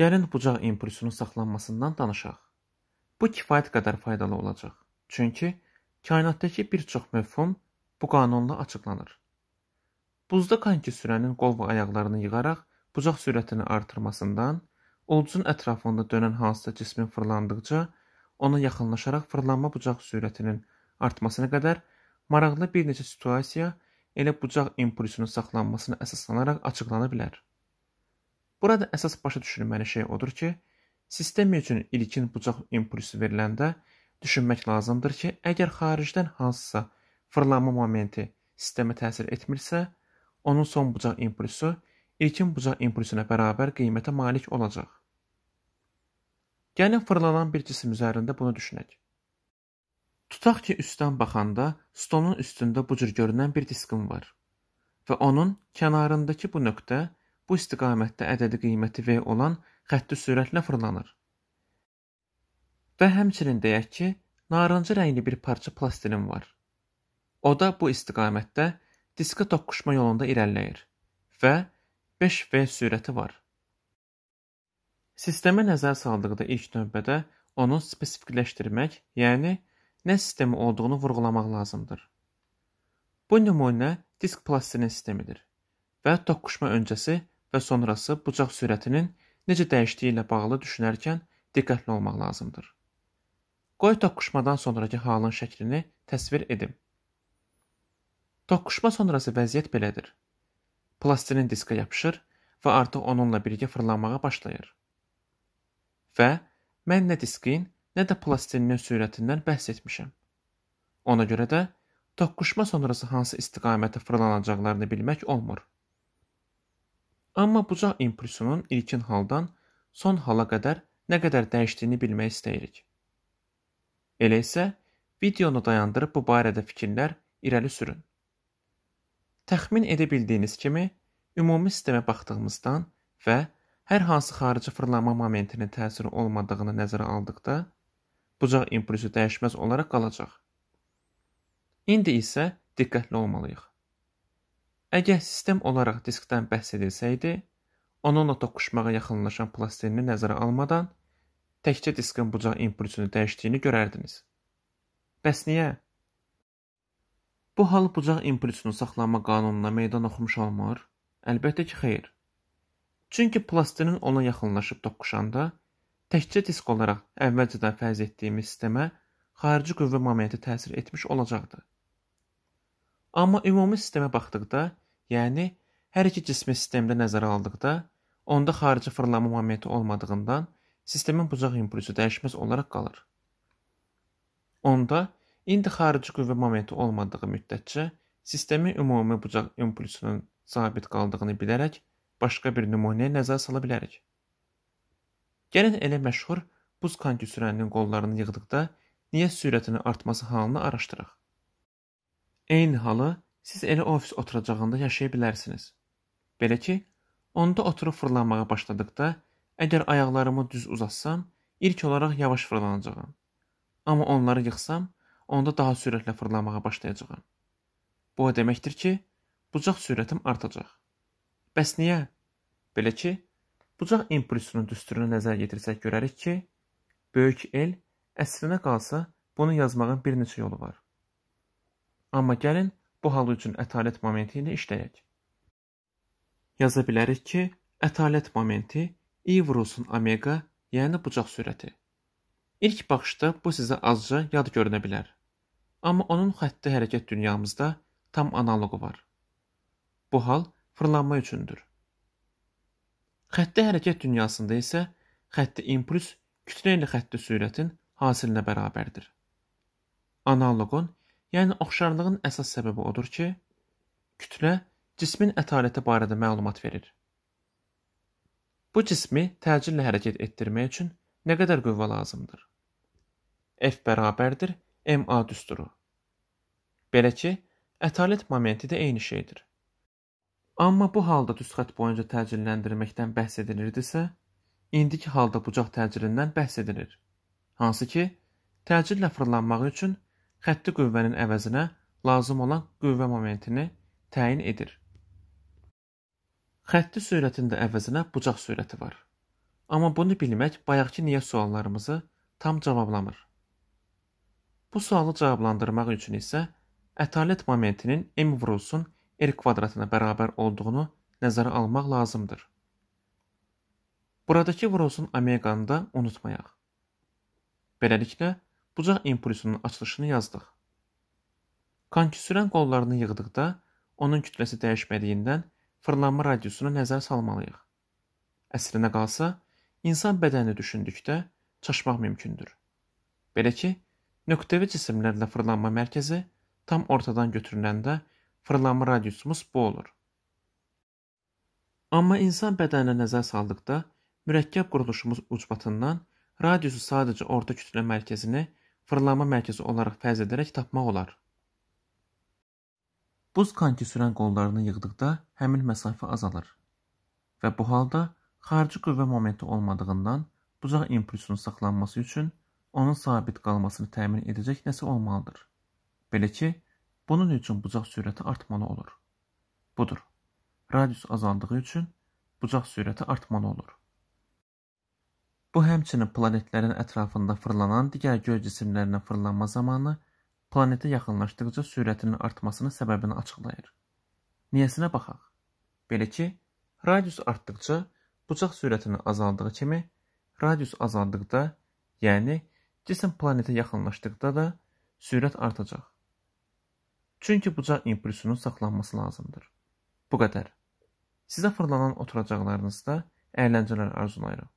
Gəlin bucaq impulsunun saxlanmasından danışaq. Bu kifayət qədər faydalı olacaq. Çünki kainatdakı bir çox məfhum bu qanunla açıqlanır. Buzda konki sürənin qol və ayaqlarını yığaraq bucaq sürətini artırmasından, ulcun ətrafında dönən hansısa cismin fırlandıqca ona yaxınlaşaraq fırlanma bucaq sürətinin artmasına qədər maraqlı bir neçə situasiya elə bucaq impulsunun saxlanmasına əsaslanaraq açıqlana bilər. Burada əsas başa düşülməli şey odur ki, sistem üçün ilkin bucaq impulsu veriləndə düşünmək lazımdır ki, əgər xaricdən hansısa fırlanma momenti sistemə təsir etmirsə, onun son bucaq impulsu ilkin bucaq impulsuna bərabər qiymətə malik olacaq. Gəlin fırlanan bir cisim üzərində bunu düşünək. Tutaq ki, üstdən baxanda stolun üstündə bu cür görünən bir diskin var və onun kənarındakı bu nöqtə bu istiqamətdə ədədi qiyməti V olan xətti sürətlə fırlanır. Və həmçinin deyək ki, narıncı rəngli bir parça plastilin var. O da bu istiqamətdə diskə toqquşma yolunda irəliləyir və 5V sürəti var. Sistemə nəzər saldıqda ilk növbədə onu spesifikləşdirmək, yəni nə sistemi olduğunu vurğulamaq lazımdır. Bu nümunə disk plastinin sistemidir və toqquşma öncəsi və sonrası bucaq sürətinin necə dəyişdiyi ilə bağlı düşünərkən diqqətli olmaq lazımdır. Qoy toqquşmadan sonrakı halın şəklini təsvir edim. Toqquşma sonrası vəziyyət belədir. Plastinin diskə yapışır və artıq onunla birgə fırlanmağa başlayır. Və mən nə diskin, nə də plastinin sürətindən bəhs etmişəm. Ona görə də toqquşma sonrası hansı istiqamətə fırlanacaqlarını bilmək olmur. Amma bucaq impulsunun ilkin haldan son hala qədər nə qədər dəyişdiyini bilmək istəyirik. Elə isə videonu dayandırıb bu barədə fikirlər irəli sürün. Təxmin edə bildiyiniz kimi, ümumi sistemə baxdığımızdan və hər hansı xarici fırlanma momentinin təsiri olmadığını nəzərə aldıqda, bucaq impulsu dəyişməz olaraq qalacaq. İndi isə diqqətli olmalıyıq. Əgər sistem olaraq diskdən bəhs edilsəydi, onunla toqquşmağa yaxınlaşan plastilini nəzərə almadan təkcə diskin bucaq impulsunu dəyişdiyini görərdiniz. Bəs niyə? Bu hal bucaq impulsunu saxlama qanununa meydan oxumuş olmur? Əlbəttə ki, xeyr. Çünki plastinin ona yaxınlaşıb toqquşanda təkcə disk olaraq əvvəlcədən fərz etdiyimiz sistemə xarici qüvvə momenti təsir etmiş olacaqdı. Amma ümumi sistemə baxdıqda Yəni, hər iki cismi sistemdə nəzərə aldıqda, onda xarici fırlanma momenti olmadığından sistemin bucaq impulsu dəyişməz olaraq qalır. Onda indi xarici qüvvə momenti olmadığı müddətcə sistemi ümumi bucaq impulsunun sabit qaldığını bilərək başqa bir nümunəyə nəzər sala bilərik. Gəlin elə məşhur buz konki sürəninin qollarını yığdıqda niyə sürətinin artması halını araşdıraq. Eyni halı siz elə ofis oturacağında yaşaya bilərsiniz. Belə ki, onda oturub fırlanmağa başladıqda, əgər ayaqlarımı düz uzatsam, ilk olaraq yavaş fırlanacağam. Amma onları yıxsam, onda daha sürətlə fırlanmağa başlayacağam. Bu o deməkdir ki, bucaq sürətim artacaq. Bəs niyə? Belə ki, bucaq impulsunun düsturuna nəzər yetirsək görərik ki, böyük el əslinə qalsa bunu yazmağın bir neçə yolu var. Amma gəlin bu hal üçün ətalət momenti ilə işləyək. Yaza bilərik ki, ətalət momenti i e vurulsun omega, yəni bucaq sürəti. İlk baxışda bu sizə azca yad görünə bilər. Amma onun xətti hərəkət dünyamızda tam analoqu var. Bu hal fırlanma üçündür. Xətti hərəkət dünyasında isə xətti impuls kütlə ilə xətti sürətin hasilinə bərabərdir. Analoqun Yəni oxşarlığın əsas səbəbi odur ki, kütlə cismin ətaləti barədə məlumat verir. Bu cismi təcillə hərəkət etdirmək üçün nə qədər qüvvə lazımdır? F bərabərdir MA düsturu. Belə ki, ətalət momenti də eyni şeydir. Amma bu halda düz xətt boyunca təcilləndirməkdən bəhs edilirdisə, indiki halda bucaq təcilindən bəhs edilir. Hansı ki, təcillə fırlanmağı üçün xətti qüvvənin əvəzinə lazım olan qüvvə momentini təyin edir. Xətti sürətində əvəzinə bucaq sürəti var. Amma bunu bilmək bayaqki niyə suallarımızı tam cavablamır. Bu sualı cavablandırmaq üçün isə ətalət momentinin m vurusun r kvadratına bərabər olduğunu nəzərə almaq lazımdır. Buradakı vurusun omeqanı da unutmayaq. Beləliklə, bucaq impulsunun açılışını yazdıq. Konki sürən qollarını yığdıqda onun kütləsi dəyişmədiyindən fırlanma radiusuna nəzər salmalıyıq. Əsrinə qalsa, insan bədəni düşündükdə çaşmaq mümkündür. Belə ki, nöqtəvi cisimlərlə fırlanma mərkəzi tam ortadan götürüləndə fırlanma radiusumuz bu olur. Amma insan bədəninə nəzər saldıqda mürəkkəb quruluşumuz ucbatından radiusu sadəcə orta kütlə mərkəzini fırlanma mərkəzi olaraq fərz edərək tapmaq olar. Buz konki sürən qollarını yığdıqda həmin məsafə azalır və bu halda xarici qüvvə momenti olmadığından bucaq impulsunun saxlanması üçün onun sabit qalmasını təmin edəcək nəsə olmalıdır. Belə ki, bunun üçün bucaq sürəti artmalı olur. Budur. Radius azaldığı üçün bucaq sürəti artmalı olur. Bu həmçinin planetlərin ətrafında fırlanan digər göy cisimlərinə fırlanma zamanı planetə yaxınlaşdıqca sürətinin artmasının səbəbini açıqlayır. Niyəsinə baxaq. Belə ki, radius artdıqca bucaq sürətinin azaldığı kimi, radius azaldıqda, yəni cisim planetə yaxınlaşdıqda da sürət artacaq. Çünki bucaq impulsunun saxlanması lazımdır. Bu qədər. Sizə fırlanan oturacaqlarınızda əyləncələr arzulayırıq.